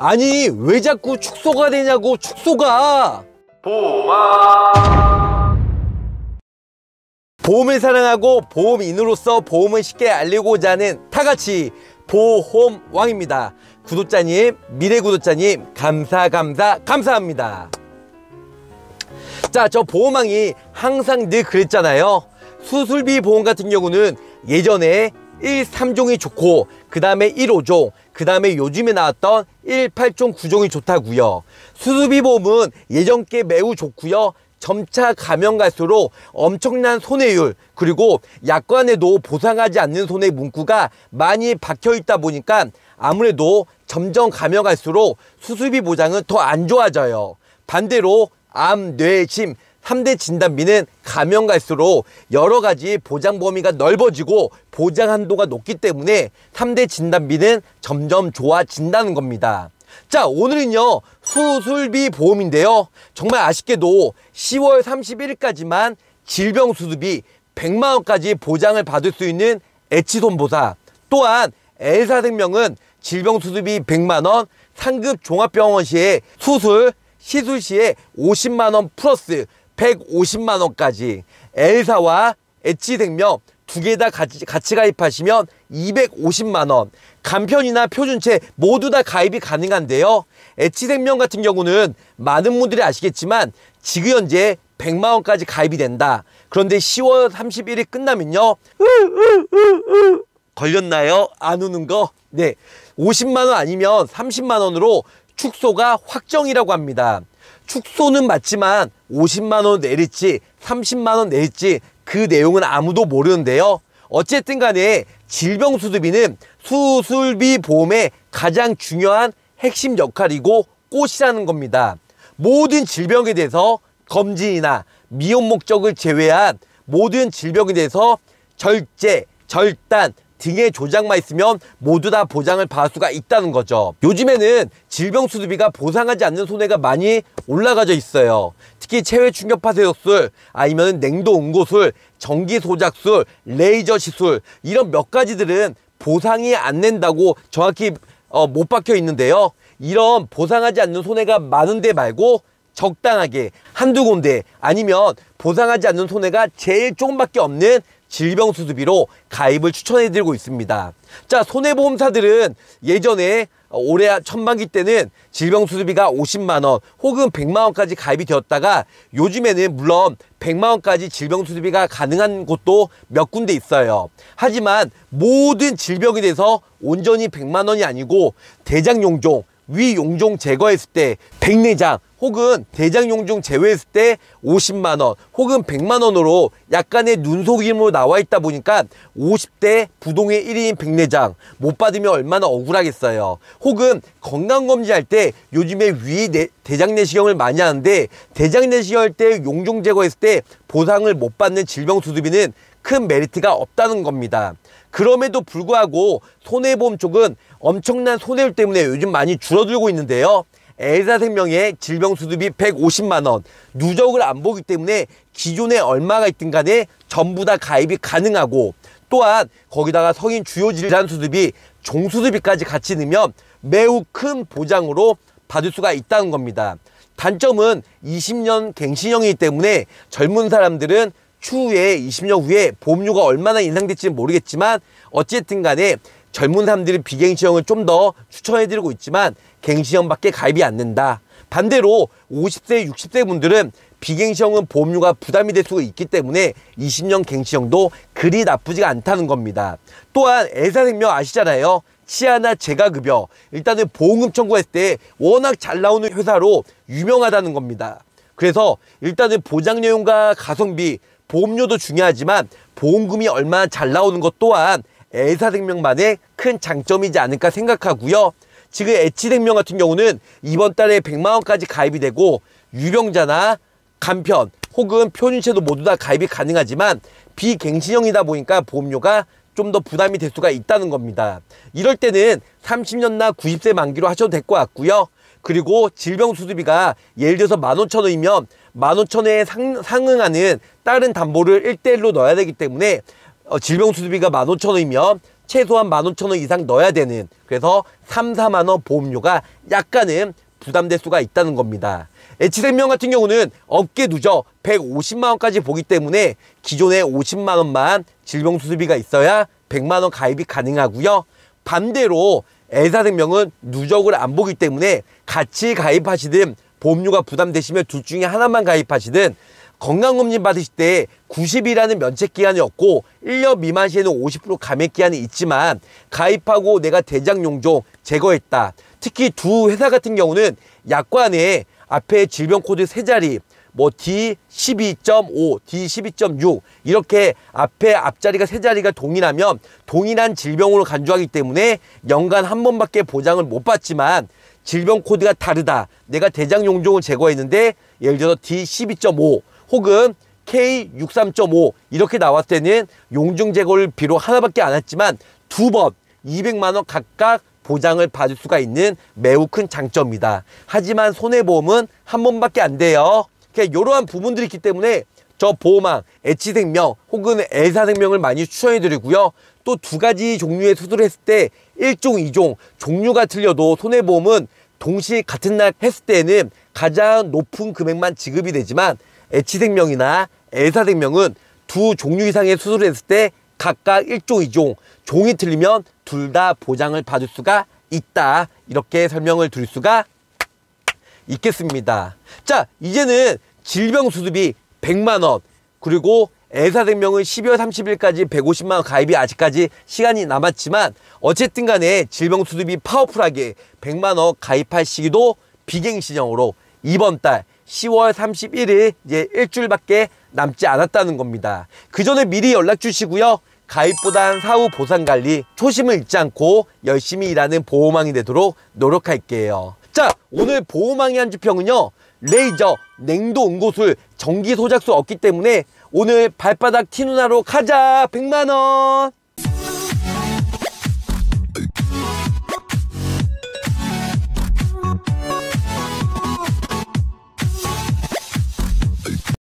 아니 왜 자꾸 축소가 되냐고 축소가 보험아 보험을 사랑하고 보험인으로서 보험을 쉽게 알리고자 하는 다같이 보험왕입니다 구독자님 미래 구독자님 감사 감사 감사합니다 자 저 보험왕이 항상 늘 그랬잖아요 수술비 보험 같은 경우는 예전에 1,3종이 좋고 그 다음에 1,5종 그 다음에 요즘에 나왔던 1,8종 9종이 좋다고요 수수비 보험은 예전께 매우 좋고요 점차 가면 갈수록 엄청난 손해율 그리고 약관에도 보상하지 않는 손해 문구가 많이 박혀있다 보니까 아무래도 점점 가면 갈수록 수수비 보장은 더 안 좋아져요 반대로 암, 뇌, 심 3대 진단비는 가면 갈수록 여러 가지 보장 범위가 넓어지고 보장 한도가 높기 때문에 3대 진단비는 점점 좋아진다는 겁니다. 자 오늘은요 수술비 보험인데요 정말 아쉽게도 10월 31일까지만 질병수술비 100만원까지 보장을 받을 수 있는 애치손보사 또한 엘사생명은 질병수술비 100만원 상급종합병원 시에 수술 시술 시에 50만원 플러스 150만 원까지 엘사와 엣지생명 두 개 다 같이, 같이 가입하시면 250만 원 간편이나 표준체 모두 다 가입이 가능한데요. 엣지생명 같은 경우는 많은 분들이 아시겠지만 지금 현재 100만 원까지 가입이 된다. 그런데 10월 31일 끝나면요. 걸렸나요? 안 우는 거? 네. 50만 원 아니면 30만 원으로 축소가 확정이라고 합니다. 축소는 맞지만 50만원 내릴지 30만원 내릴지 그 내용은 아무도 모르는데요. 어쨌든 간에 질병수술비는 수술비 보험의 가장 중요한 핵심 역할이고 꽃이라는 겁니다. 모든 질병에 대해서 검진이나 미용 목적을 제외한 모든 질병에 대해서 절제, 절단, 등에 조작만 있으면 모두 다 보장을 받을 수가 있다는 거죠. 요즘에는 질병 수술비가 보상하지 않는 손해가 많이 올라가져 있어요. 특히 체외 충격 파세술술 아니면 냉도 온고술 전기 소작술, 레이저 시술 이런 몇 가지들은 보상이 안 낸다고 정확히 어, 못 박혀 있는데요. 이런 보상하지 않는 손해가 많은데 말고 적당하게 한두 군데 아니면 보상하지 않는 손해가 제일 조금밖에 없는 질병수수비로 가입을 추천해드리고 있습니다. 자, 손해보험사들은 예전에 올해 천만기 때는 질병수수비가 50만원 혹은 100만원까지 가입이 되었다가 요즘에는 물론 100만원까지 질병수수비가 가능한 곳도 몇 군데 있어요. 하지만 모든 질병에 대해서 온전히 100만원이 아니고 대장용종, 위 용종 제거했을 때 백내장 혹은 대장 용종 제외했을 때 50만원 혹은 100만원으로 약간의 눈속임으로 나와 있다 보니까 50대 부동의 1인 백내장 못 받으면 얼마나 억울하겠어요 혹은 건강검진할 때 요즘에 위 내, 대장 내시경을 많이 하는데 대장 내시경 할 때 용종 제거했을 때 보상을 못 받는 질병 수술비는 큰 메리트가 없다는 겁니다 그럼에도 불구하고 손해보험 쪽은 엄청난 손해율 때문에 요즘 많이 줄어들고 있는데요. 애사생명의 질병수습이 150만원 누적을 안 보기 때문에 기존에 얼마가 있든 간에 전부 다 가입이 가능하고 또한 거기다가 성인 주요 질환수습이 종수습비까지 같이 넣으면 매우 큰 보장으로 받을 수가 있다는 겁니다. 단점은 20년 갱신형이기 때문에 젊은 사람들은 추후에 20년 후에 보험료가 얼마나 인상될지는 모르겠지만 어쨌든 간에 젊은 사람들이 비갱신형을 좀 더 추천해드리고 있지만 갱신형밖에 가입이 안 된다. 반대로 50세, 60세 분들은 비갱신형은 보험료가 부담이 될 수가 있기 때문에 20년 갱신형도 그리 나쁘지가 않다는 겁니다. 또한 애사생명 아시잖아요. 치아나 재가급여 일단은 보험금 청구할 때 워낙 잘 나오는 회사로 유명하다는 겁니다. 그래서 일단은 보장내용과 가성비 보험료도 중요하지만 보험금이 얼마나 잘 나오는 것 또한 애사생명만의 큰 장점이지 않을까 생각하고요. 지금 애치생명 같은 경우는 이번 달에 100만원까지 가입이 되고 유병자나 간편 혹은 표준체도 모두 다 가입이 가능하지만 비갱신형이다 보니까 보험료가 좀 더 부담이 될 수가 있다는 겁니다. 이럴 때는 30년나 90세 만기로 하셔도 될 것 같고요. 그리고 질병 수수비가 예를 들어서 만 오천 원이면만 오천 원에 상응하는 다른 담보를 일대일로 넣어야 되기 때문에 어, 질병 수수비가 만 오천 원이면 최소한 만 오천 원 이상 넣어야 되는 그래서 삼사만원 보험료가 약간은 부담될 수가 있다는 겁니다. H생명 같은 경우는 업계 누적 150만원까지 보기 때문에 기존에 50만원만 질병수수비가 있어야 100만원 가입이 가능하고요. 반대로 A사생명은 누적을 안 보기 때문에 같이 가입하시든 보험료가 부담되시면 둘 중에 하나만 가입하시든 건강검진 받으실 때 90이라는 면책기한이 없고 1년 미만 시에는 50% 감액기한이 있지만 가입하고 내가 대장용종 제거했다. 특히 두 회사 같은 경우는 약관에 앞에 질병코드 세자리 뭐 D12.5, D12.6 이렇게 앞에 앞자리가 세 자리가 동일하면 동일한 질병으로 간주하기 때문에 연간 한 번밖에 보장을 못 받지만 질병 코드가 다르다. 내가 대장 용종을 제거했는데 예를 들어서 D12.5 혹은 K63.5 이렇게 나왔을 때는 용종 제거를 비록 하나밖에 안 했지만 두 번 200만 원 각각 보장을 받을 수가 있는 매우 큰 장점이다. 하지만 손해보험은 한 번밖에 안 돼요. 이러한 부분들이 있기 때문에 저 보호망, 애치생명 혹은 애사생명을 많이 추천해드리고요. 또 두 가지 종류의 수술을 했을 때 1종, 2종 종류가 틀려도 손해보험은 동시 같은 날 했을 때는 가장 높은 금액만 지급이 되지만 애치생명이나 애사생명은 두 종류 이상의 수술을 했을 때 각각 1종, 2종 종이 틀리면 둘 다 보장을 받을 수가 있다. 이렇게 설명을 드릴 수가 있겠습니다. 자, 이제는 질병 수습이 100만 원 그리고 애사생명은 12월 30일까지 150만 원 가입이 아직까지 시간이 남았지만 어쨌든 간에 질병 수습이 파워풀하게 100만 원 가입할 시기도 비갱 신형으로 이번 달 10월 31일 이제 일주일밖에 남지 않았다는 겁니다. 그 전에 미리 연락 주시고요. 가입보단 사후 보상관리 초심을 잃지 않고 열심히 일하는 보호망이 되도록 노력할게요. 자 오늘 보호망의 한 주평은요. 레이저, 냉도 응고술, 전기 소작수 없기 때문에 오늘 발바닥 티누나로 가자 100만원